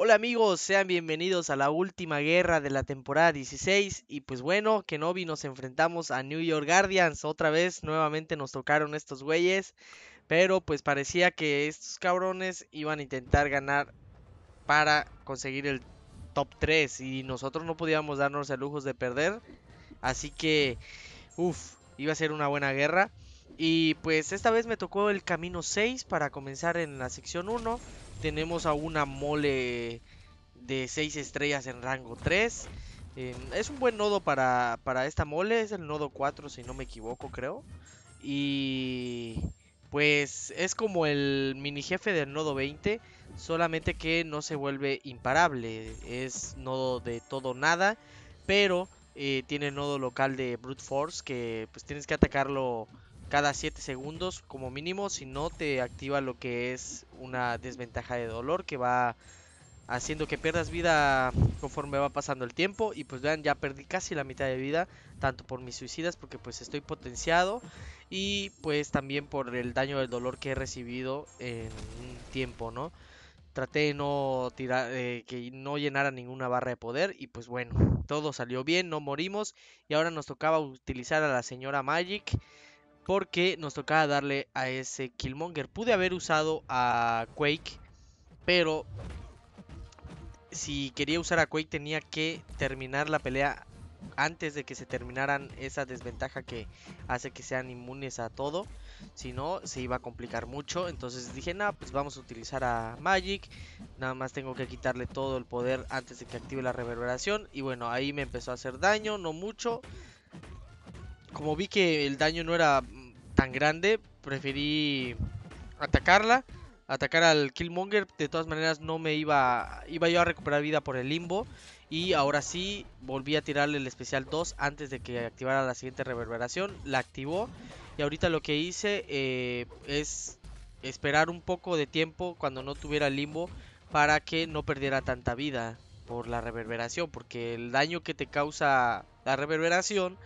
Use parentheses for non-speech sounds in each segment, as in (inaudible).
Hola amigos, sean bienvenidos a la última guerra de la temporada 16 y pues bueno, Kenobi nos enfrentamos a New York Guardians otra vez, nuevamente nos tocaron estos güeyes, pero pues parecía que estos cabrones iban a intentar ganar para conseguir el top 3 y nosotros no podíamos darnos el lujo de perder, así que uff, iba a ser una buena guerra y pues esta vez me tocó el camino 6 para comenzar en la sección 1 tenemos a una mole de 6 estrellas en rango 3. Em, es un buen nodo para, esta mole, es el nodo 4 si no me equivoco creo. Y pues es como el mini jefe del nodo 20, solamente que no se vuelve imparable. Es nodo de todo nada, pero eh, tiene nodo local de brute force que pues tienes que atacarlo cada 7 segundos como mínimo, si no te activa lo que es una desventaja de dolor que va haciendo que pierdas vida conforme va pasando el tiempo y pues vean ya perdí casi la mitad de vida tanto por mis suicidas porque pues estoy potenciado y pues también por el daño del dolor que he recibido en un tiempo, ¿no? Traté de no tirar, que no llenara ninguna barra de poder y pues bueno, todo salió bien, no morimos y ahora nos tocaba utilizar a la señora Magic porque nos tocaba darle a ese Killmonger. Pude haber usado a Quake. Pero si quería usar a Quake tenía que terminar la pelea antes de que se terminaran esa desventaja que hace que sean inmunes a todo. Si no, se iba a complicar mucho. Entonces dije, nada, pues vamos a utilizar a Magic. Nada más tengo que quitarle todo el poder antes de que active la reverberación. Y bueno, ahí me empezó a hacer daño, no mucho. Como vi que el daño no era tan grande. Preferí atacarla. Atacar al Killmonger. De todas maneras no me iba... Iba yo a recuperar vida por el limbo. Y ahora sí volví a tirarle el especial 2 antes de que activara la siguiente reverberación. La activó. Y ahorita lo que hice eh, es esperar un poco de tiempo cuando no tuviera limbo para que no perdiera tanta vida por la reverberación. Porque el daño que te causa la reverberación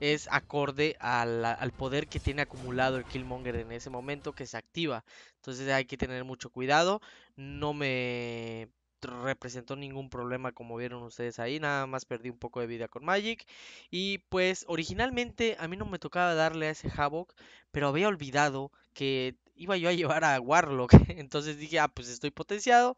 es acorde al, poder que tiene acumulado el Killmonger en ese momento que se activa. Entonces hay que tener mucho cuidado. No me representó ningún problema como vieron ustedes ahí. Nada más perdí un poco de vida con Magic. Y pues originalmente a mí no me tocaba darle a ese Havoc. Pero había olvidado que iba yo a (laughs) llevar a Warlock. Entonces dije, ah, pues estoy potenciado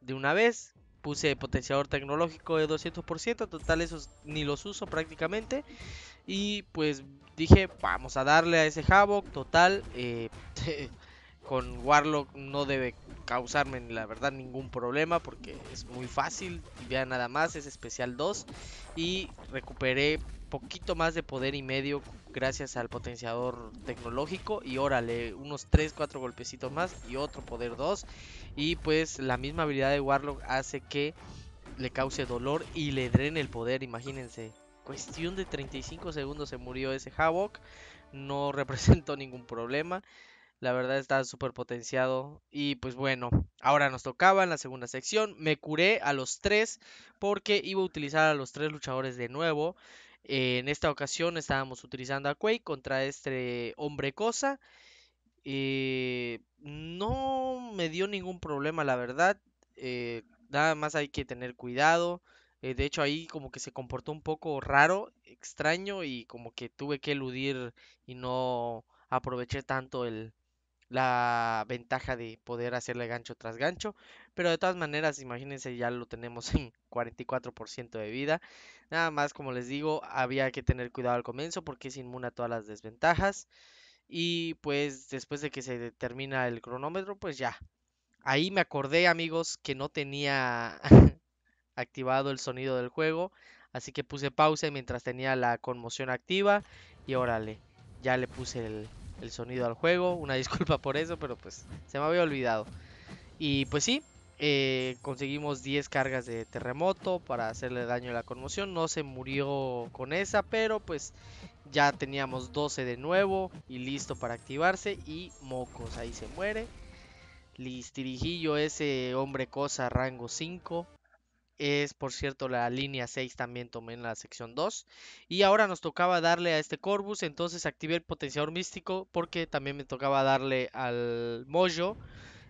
de una vez puse potenciador tecnológico de 200%, total esos ni los uso prácticamente. Y pues dije, vamos a darle a ese Havoc, total, eh, (laughs) con Warlock no debe causarme la verdad ningún problema porque es muy fácil, ya nada más, es especial 2 y recuperé poquito más de poder y medio gracias al potenciador tecnológico y órale, unos 3, 4 golpecitos más y otro poder 2 y pues la misma habilidad de Warlock hace que le cause dolor y le drene el poder, imagínense. Cuestión de 35 segundos se murió ese Havoc no (laughs) representó ningún problema. La verdad está súper potenciado. Y pues bueno, ahora nos tocaba en la segunda sección. Me curé a los tres porque iba a utilizar a los tres luchadores de nuevo en esta ocasión estábamos utilizando a Quake contra este hombre cosa. Eh, no me dio ningún problema, la verdad. Eh, nada más hay que tener cuidado. Eh, de hecho, ahí como que se comportó un poco raro, extraño, y como que tuve que eludir y no aproveché tanto el, la ventaja de poder hacerle gancho tras gancho. Pero de todas maneras, imagínense, ya lo tenemos (laughs) en 44% de vida. Nada más, como les digo, había que tener cuidado al comienzo porque es inmune a todas las desventajas. Y pues después de que se determina el cronómetro, pues ya. Ahí me acordé, amigos, que no tenía (laughs) activado el sonido del juego. Así que puse pausa mientras tenía la conmoción activa. Y órale, ya le puse el, el sonido al juego. Una (laughs) disculpa por eso, pero pues se me había olvidado. Y pues sí, eh, conseguimos 10 cargas de terremoto para hacerle daño a la conmoción. No se murió con esa, pero pues ya teníamos 12 de nuevo y listo para activarse. Y mocos, ahí se muere. Listirijillo, ese hombre cosa, rango 5 es, por cierto, la línea 6 también tomé en la sección 2. Y ahora nos tocaba darle a este Corvus, entonces activé el potenciador místico porque también me tocaba darle al Mojo.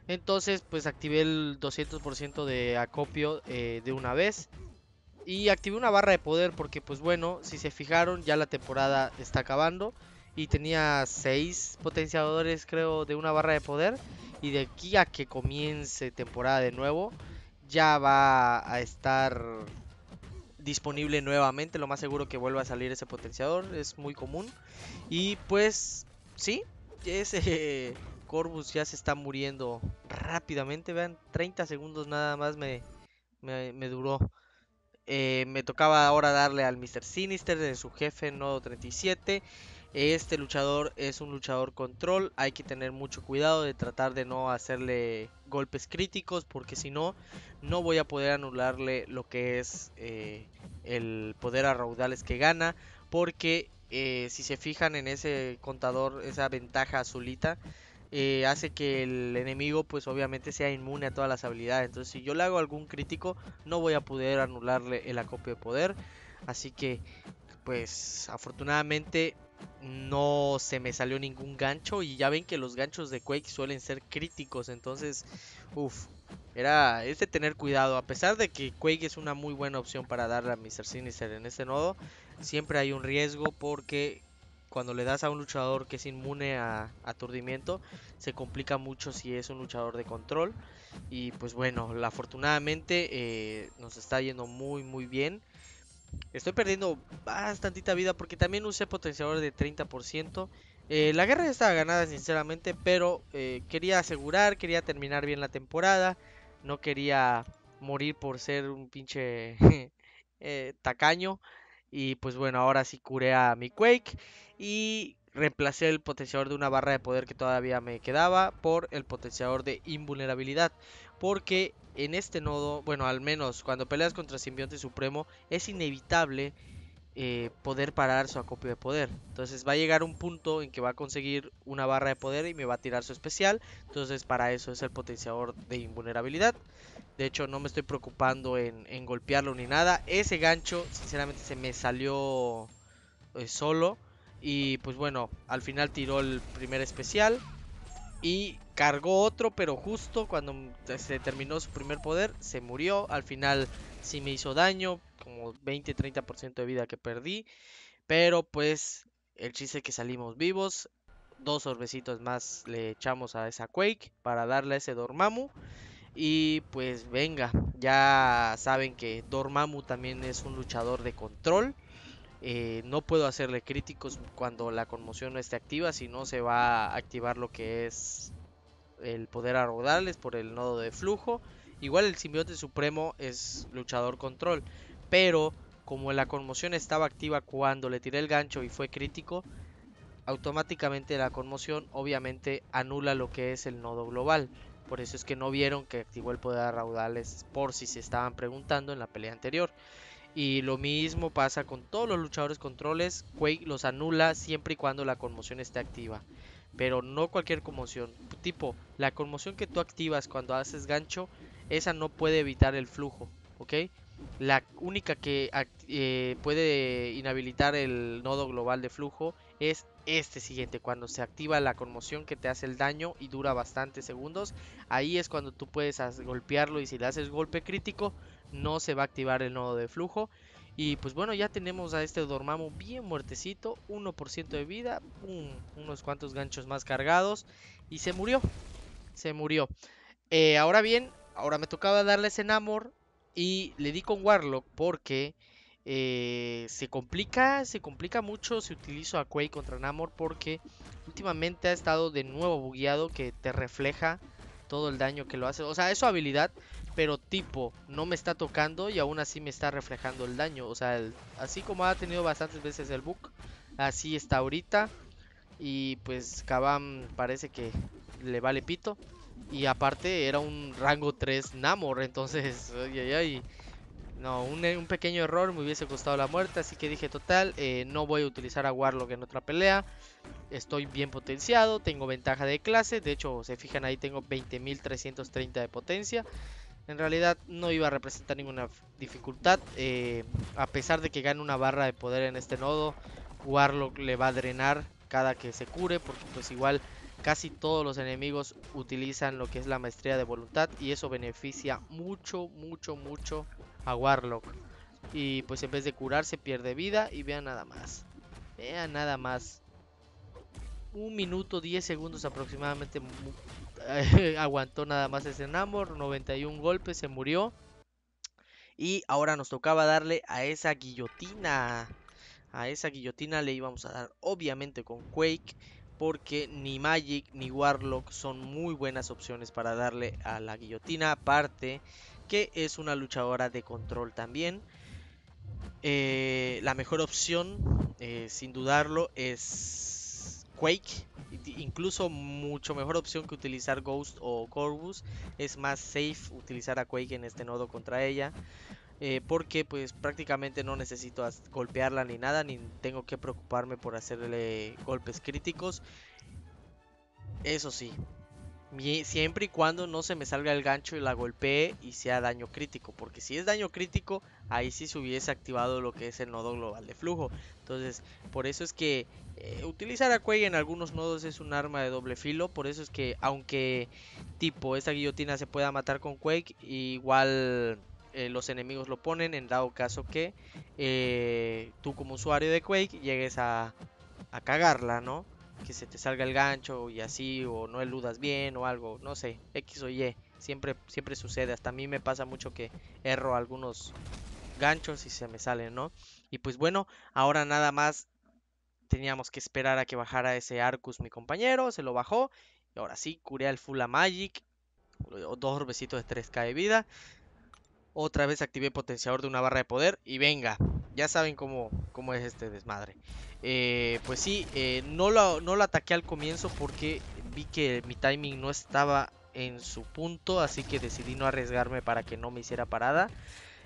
Entonces, pues activé el 200% de acopio eh, de una vez. Y activé una barra de poder porque, pues bueno, si se fijaron, ya la temporada está acabando. Y tenía 6 potenciadores, creo, de una barra de poder. Y de aquí a que comience temporada de nuevo ya va a estar disponible nuevamente. Lo más seguro que vuelva a salir ese potenciador. Es muy común. Y pues sí, ese (laughs) Corvus ya se está muriendo rápidamente. Vean, 30 segundos nada más me, me, me duró. Eh, me tocaba ahora darle al Mr. Sinister de su jefe nodo 37. Este luchador es un luchador control. Hay que tener mucho cuidado de tratar de no hacerle golpes críticos. Porque si no, no voy a poder anularle lo que es eh, el poder a raudales que gana. Porque eh, si se fijan en ese contador, esa ventaja azulita eh, hace que el enemigo pues obviamente sea inmune a todas las habilidades. Entonces si yo le hago algún crítico no voy a poder anularle el acopio de poder. Así que pues afortunadamente no se me salió ningún gancho y ya ven que los ganchos de Quake suelen ser críticos. Entonces, uff, era este tener cuidado. A pesar de que Quake es una muy buena opción para darle a Mr. Sinister en este nodo, siempre hay un riesgo porque cuando le das a un luchador que es inmune a aturdimiento, se complica mucho si es un luchador de control. Y pues bueno, afortunadamente eh, nos está yendo muy muy bien. Estoy perdiendo bastantita vida porque también usé potenciador de 30%. Eh, la guerra ya estaba ganada sinceramente, pero eh, quería asegurar, quería terminar bien la temporada. No quería morir por ser un pinche (laughs) tacaño. Y pues bueno, ahora sí curé a mi Quake y reemplacé el potenciador de una barra de poder que todavía me quedaba por el potenciador de invulnerabilidad. Porque en este nodo, bueno, al menos cuando peleas contra Simbionte Supremo, es inevitable eh, poder parar su acopio de poder. Entonces va a llegar un punto en que va a conseguir una barra de poder y me va a tirar su especial. Entonces para eso es el potenciador de invulnerabilidad. De hecho, no me estoy preocupando en, golpearlo ni nada. Ese gancho, sinceramente, se me salió eh, solo. Y pues bueno, al final tiró el primer especial. Y cargó otro, pero justo cuando se terminó su primer poder, se murió. Al final sí me hizo daño, como 20-30% de vida que perdí. Pero pues el chiste es que salimos vivos. Dos orbecitos más le echamos a esa Quake para darle a ese Dormammu. Y pues venga, ya saben que Dormammu también es un luchador de control. Eh, no puedo hacerle críticos cuando la conmoción no esté activa, si no se va a activar lo que es el poder a rodarles por el nodo de flujo. Igual el simbionte supremo es luchador control, pero como la conmoción estaba activa cuando le tiré el gancho y fue crítico, automáticamente la conmoción obviamente anula lo que es el nodo global. Por eso es que no vieron que activó el poder Raudales por si se estaban preguntando en la pelea anterior. Y lo mismo pasa con todos los luchadores controles. Quake los anula siempre y cuando la conmoción esté activa. Pero no cualquier conmoción. Tipo, la conmoción que tú activas cuando haces gancho, esa no puede evitar el flujo. ¿Ok? La única que eh, puede inhabilitar el nodo global de flujo es este siguiente, cuando se activa la conmoción que te hace el daño y dura bastantes segundos. Ahí es cuando tú puedes golpearlo y si le haces golpe crítico no se va a activar el nodo de flujo. Y pues bueno, ya tenemos a este dormamo bien muertecito, 1% de vida, unos cuantos ganchos más cargados y se murió, se murió. Eh, ahora bien, ahora me tocaba darle ese Namor y le di con Warlock porque... Eh, se complica, se complica mucho si utilizo a Quake contra Namor porque últimamente ha estado de nuevo bugueado que te refleja todo el daño que lo hace. O sea, es su habilidad, pero tipo, no me está tocando y aún así me está reflejando el daño. O sea, así como ha tenido bastantes veces el bug, así está ahorita. Y pues Kabam parece que le vale pito. Y aparte era un rango 3 Namor, entonces, (laughs) ay, ay, ay. No, un, pequeño error me hubiese costado la muerte, así que dije, total, eh, no voy a utilizar a Warlock en otra pelea. Estoy bien potenciado, tengo ventaja de clase, de hecho, se fijan ahí, tengo 20.330 de potencia. En realidad no iba a representar ninguna dificultad, eh, a pesar de que gane una barra de poder en este nodo, Warlock le va a drenar cada que se cure, porque pues igual casi todos los enemigos utilizan lo que es la maestría de voluntad y eso beneficia mucho, mucho, mucho a Warlock. Y pues en vez de curarse pierde vida y vean nada más. Vean nada más. Un minuto 10 segundos aproximadamente eh, (laughs) aguantó nada más ese Namor. 91 golpes, se murió. Y ahora nos tocaba darle a esa guillotina. A esa guillotina le íbamos a dar obviamente con Quake. Porque ni Magic ni Warlock son muy buenas opciones para darle a la guillotina. Aparte que es una luchadora de control también. Eh, la mejor opción, eh, sin dudarlo, es Quake. Incluso mucho mejor opción que utilizar Ghost o Corvus. Es más safe utilizar a Quake en este nodo contra ella. Eh, porque pues prácticamente no necesito golpearla ni nada, ni tengo que preocuparme por hacerle golpes críticos. Eso sí, siempre y cuando no se me salga el gancho y la golpee y sea daño crítico. Porque si es daño crítico, ahí sí se hubiese activado lo que es el nodo global de flujo. Entonces, por eso es que eh, utilizar a Quake en algunos nodos es un arma de doble filo. Por eso es que, aunque tipo esta guillotina se pueda matar con Quake, igual... Eh, los enemigos lo ponen en dado caso que eh, tú como usuario de Quake llegues a, a cagarla, ¿no? que se te salga el gancho y así, o no eludas bien o algo, no sé, X o Y, siempre, siempre sucede, hasta a mí me pasa mucho que erro algunos ganchos y se me salen, ¿no? Y pues bueno, ahora nada más teníamos que esperar a que bajara ese Arcus mi compañero, se lo bajó, y ahora sí, curé al fulla Magic, dos orbecitos de 3k de vida, otra vez activé potenciador de una barra de poder y venga, ya saben cómo, cómo es este desmadre. Eh, pues sí, eh, no, lo, no lo ataqué al comienzo porque vi que mi timing no estaba en su punto, así que decidí no arriesgarme para que no me hiciera parada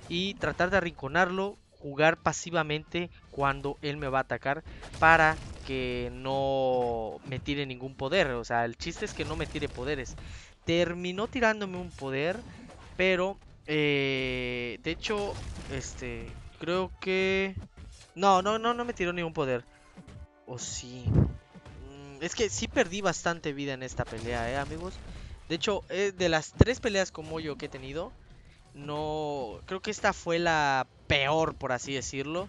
y tratar de arrinconarlo, jugar pasivamente cuando él me va a atacar para que no me tire ningún poder, o sea, el chiste es que no me tire poderes. Terminó tirándome un poder, pero eh, de hecho, este, Creo que... No, no, no, no me tiró ningún poder. O oh, sí. Mm, es que sí perdí bastante vida en esta pelea, eh, amigos. De hecho, eh, de las tres peleas como yo que he tenido, no... Creo que esta fue la peor, por así decirlo.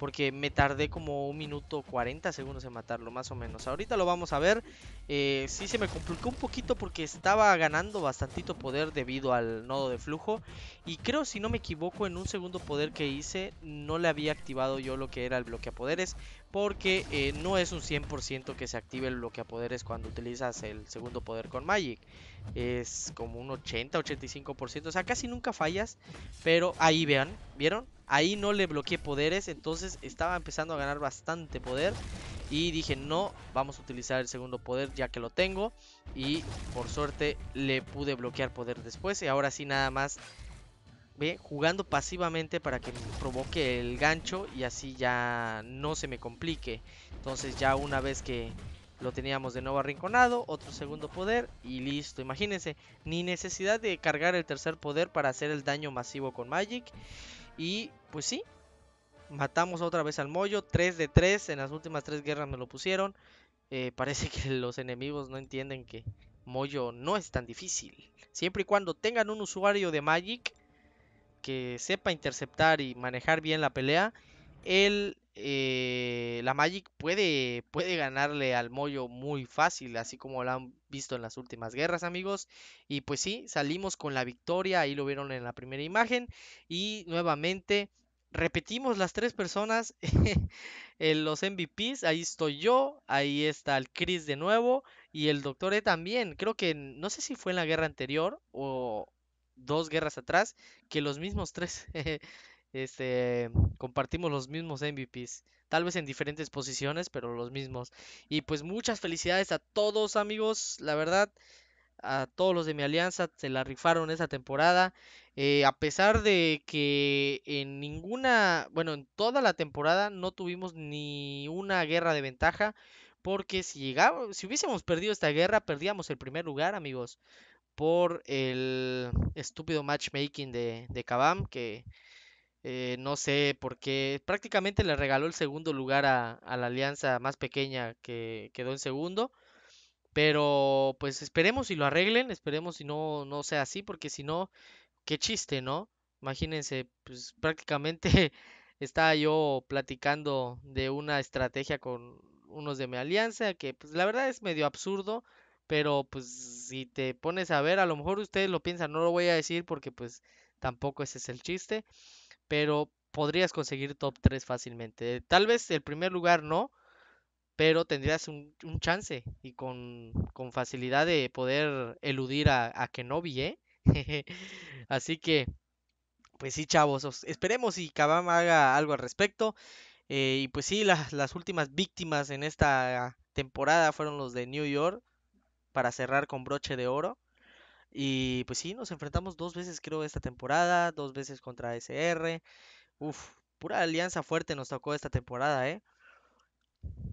Porque me tardé como un minuto 40 segundos en matarlo, más o menos. Ahorita lo vamos a ver. Si eh, sí se me complicó un poquito porque estaba ganando bastantito poder debido al nodo de flujo. Y creo, si no me equivoco, en un segundo poder que hice no le había activado yo lo que era el bloque a poderes porque eh, no es un 100% que se active el a poderes cuando utilizas el segundo poder con Magic. Es como un 80-85%, o sea, casi nunca fallas, pero ahí vean, ¿vieron? Ahí no le bloqueé poderes, entonces estaba empezando a ganar bastante poder. Y dije, no, vamos a utilizar el segundo poder ya que lo tengo. Y por suerte le pude bloquear poder después. Y ahora sí nada más ¿Ve? Jugando pasivamente para que provoque el gancho y así ya no se me complique. Entonces ya una vez que lo teníamos de nuevo arrinconado, otro segundo poder y listo. Imagínense, ni necesidad de cargar el tercer poder para hacer el daño masivo con Magic. Y pues sí, matamos otra vez al Moyo, 3 de 3, en las últimas 3 guerras me lo pusieron. Eh, (laughs) parece que los enemigos no entienden que Moyo no es tan difícil. Siempre y cuando tengan un usuario de Magic que sepa interceptar y manejar bien la pelea, él, eh, la Magic puede, puede ganarle al Moyo muy fácil, así como lo han visto en las últimas guerras, amigos. Y pues sí, salimos con la victoria, ahí lo vieron en la primera imagen. Y nuevamente repetimos las tres personas (laughs) eh, los MVPs. Ahí estoy yo, ahí está el Chris de nuevo y el Doctor E también. Creo que no sé si fue en la guerra anterior o, dos guerras atrás que los mismos tres (laughs) este, compartimos los mismos MVPs. Tal vez en diferentes posiciones, pero los mismos. Y pues muchas felicidades a todos amigos, la verdad. A todos los de mi alianza se la rifaron Esa temporada. Eh, a pesar de que en ninguna, bueno, en toda la temporada no tuvimos ni una guerra de ventaja. Porque si llegaba, si hubiésemos perdido esta guerra, perdíamos el primer lugar, amigos por el estúpido matchmaking de, Kabam, que eh, no sé por qué prácticamente le regaló el segundo lugar a, la alianza más pequeña que quedó en segundo. Pero pues esperemos si lo arreglen, esperemos si no, no sea así, porque si no, qué chiste, ¿no? Imagínense, pues prácticamente (laughs) estaba yo platicando de una estrategia con unos de mi alianza, que pues la verdad es medio absurdo, pero pues si te pones a ver, a lo mejor ustedes lo piensan, no lo voy a decir porque pues tampoco ese es el chiste. Pero podrías conseguir top 3 fácilmente. Tal vez el primer lugar no, pero tendrías un, chance y con, facilidad de poder eludir a, a Kenobi, ¿eh? (laughs) Así que, pues sí, chavos, esperemos si Kabam haga algo al respecto. Eh, y pues sí, las últimas víctimas en esta temporada fueron los de New York para cerrar con broche de oro. Y pues sí, nos enfrentamos dos veces creo esta temporada, dos veces contra SR. Uf, pura alianza fuerte nos tocó esta temporada, ¿eh?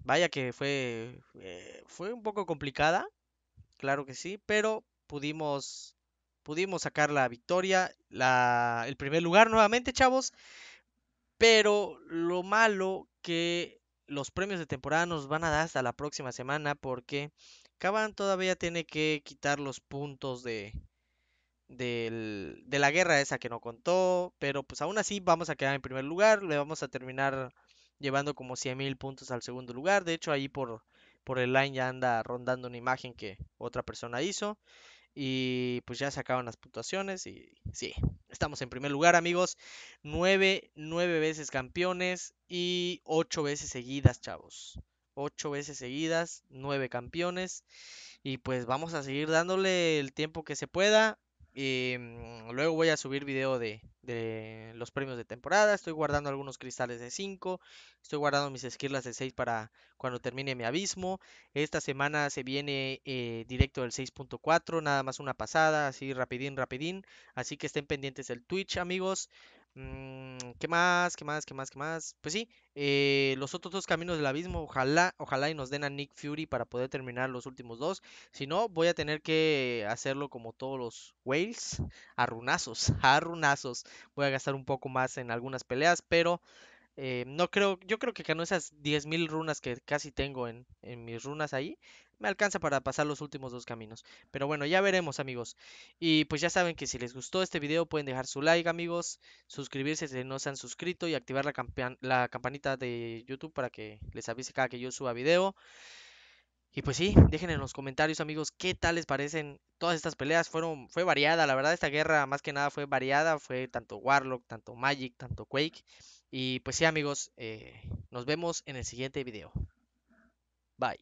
Vaya que fue, eh, fue un poco complicada, claro que sí, pero pudimos, pudimos sacar la victoria, la, el primer lugar nuevamente, chavos. Pero lo malo que los premios de temporada nos van a dar hasta la próxima semana porque acaban, todavía tiene que quitar los puntos de, de la guerra esa que no contó, pero pues aún así vamos a quedar en primer lugar, le vamos a terminar llevando como 100.000 puntos al segundo lugar, de hecho ahí por, por el line ya anda rondando una imagen que otra persona hizo y pues ya se acaban las puntuaciones y sí, estamos en primer lugar amigos, nueve 9 veces campeones y ocho veces seguidas chavos ocho veces seguidas, nueve campeones. Y pues vamos a seguir dándole el tiempo que se pueda. Y mm, luego voy a subir video de, los premios de temporada. Estoy guardando algunos cristales de 5. Estoy guardando mis esquirlas de 6 para cuando termine mi abismo. Esta semana se viene eh, directo del 6.4. Nada más una pasada, así rapidín, rapidín. Así que estén pendientes del Twitch, amigos. Mm, ¿Qué más? ¿Qué más? ¿Qué más? ¿Qué más? Pues sí, eh, los otros dos caminos del abismo, ojalá, ojalá y nos den a Nick Fury para poder terminar los últimos dos. Si no, voy a tener que hacerlo como todos los whales, a runazos, (laughs) a runazos. Voy a gastar un poco más en algunas peleas, pero eh, no creo, yo creo que con esas 10.000 runas que casi tengo en, en, mis runas ahí, me alcanza para pasar los últimos dos caminos. Pero bueno, ya veremos amigos. Y pues ya saben que si les gustó este video pueden dejar su like amigos, suscribirse si no se han suscrito y activar la, la campanita de YouTube para que les avise cada que yo suba video. Y pues sí, dejen en los comentarios amigos qué tal les parecen todas estas peleas. Fueron, fue variada, la verdad esta guerra más que nada fue variada. Fue tanto Warlock, tanto Magic, tanto Quake. Y pues sí amigos, eh, nos vemos en el siguiente video. Bye.